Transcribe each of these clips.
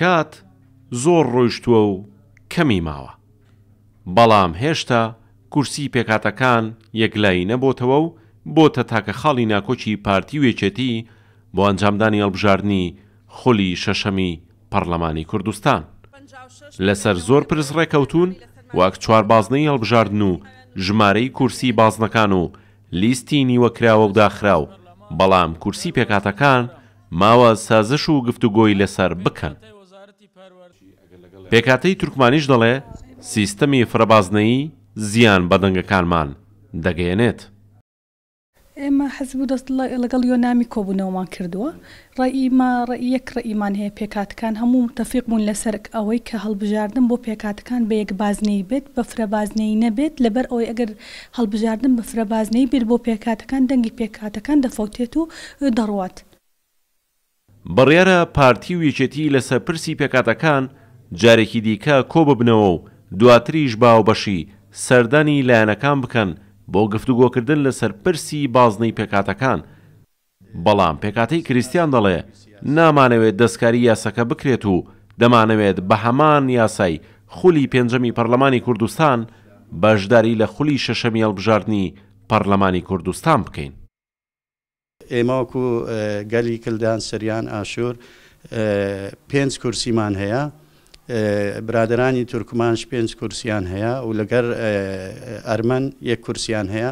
کات زۆر ڕۆیشتووە و کەمی ماوە بەڵام هێشتا کورسی پێکاتەکان یەکلایی نەبۆتەوە و بۆتە تاکە خاڵی ناکۆچی پارتی وێچێتی بۆ ئەنجامدانی هەڵبژاردننی خولی شەشەمی پەرلەمانی کوردستان لەسەر زۆر پرس ڕێکەوتون واک چوار بازنەی هەڵبژاردن و ژمارەی کورسی بازنەکان و لیستی نیوەکراوە و داخراو بەڵام کورسی پێکاتەکان ماوە سازش و گفتوگۆی لەسەر بکەن. پێکاتەی تورکمانیش دەڵێ سیستەمی فرەبازنەی زیان بەدەنگەکانمان دەگەێنێت. ئێمە حەزبوو دەست لەگەڵ یۆنامی کۆبوونەوەمان کردووە ڕئیما ڕەیەک ڕئیمان هەیە پێکاتەکان هەموو تەفیق بوون لەسەر ئەوەی کە هەڵبژاردن بۆ پێکاتەکان بە یەک بازنەی بێت بە فرەبازنەی نەبێت لەبەر ئەوی ئەگەر هەڵبژاردن بە فرەبازنەی بێت بۆ پێکاتەکان دەنگی پێکاتەکان دەفەوتێت و دەڕوات بڕیارە پارتی و یەکێتی لە سەرپرسی پێکاتەکان جارێکی دیکە کۆ ببنەوە و دواتریش باوبەشی سەردانی لایەنەکان بکەن بۆ گفتوگۆکردن لە سەرپرسی بازنەی پێکاتەکان بەڵام پێکاتەی کریسیان دەڵێ نامانەوێت دەستکاری یاسەکە بکرێت و دەمانەوێت بە هەمان یاسای خولی پێنجەمی پەرلەمانی کوردستان بەشداری لە خولی شەشەمی هەڵبژاردننی پەرلەمانی کوردستان بکەین ئێمە و گەلی کلدان سریان ئاشور پێنج کورسیمان هەیە برادرانی تورکمانش پێنج کورسیان هەیە و لەگەر ئەرمەن یەک کورسیان هەیە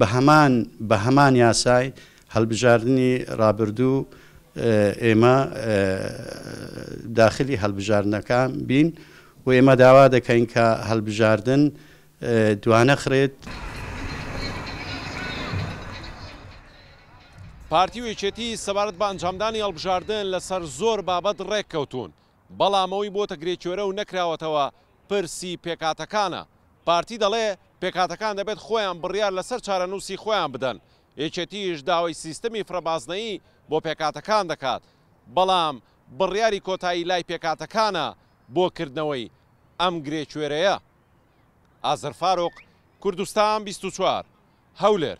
بە هەمان بە هەمان یاسای هەڵبژاردننی رابرردوو ئێمە داخلی هەڵبژاردنەکان بین و ئێمە داوا دەکەین کە هەڵبژاردن دوانە خرێت پارتی و یەکێتی سەبارەت بە ئەنجامدانی هەڵبژاردن لەسەر زۆر بابەت ڕێککەوتون بەڵامەوەی بۆتە گرێکوێرە و نەکراوەتەوە پرسی پێکاتەکانە پارتی دەڵێ پێکاتەکان دەبێت خۆیان بڕیار لەسەر چارەنووسی خۆیان بدەن یەکێتیش داوای سیستمی فرەبازنەی بۆ پێکاتەکان دەکات بەڵام بڕیاری کۆتایی لای پێکاتەکانە بۆکردنەوەی ئەم گرێکوێرەیە ئازرفاارۆق کوردستان 24 هەولێر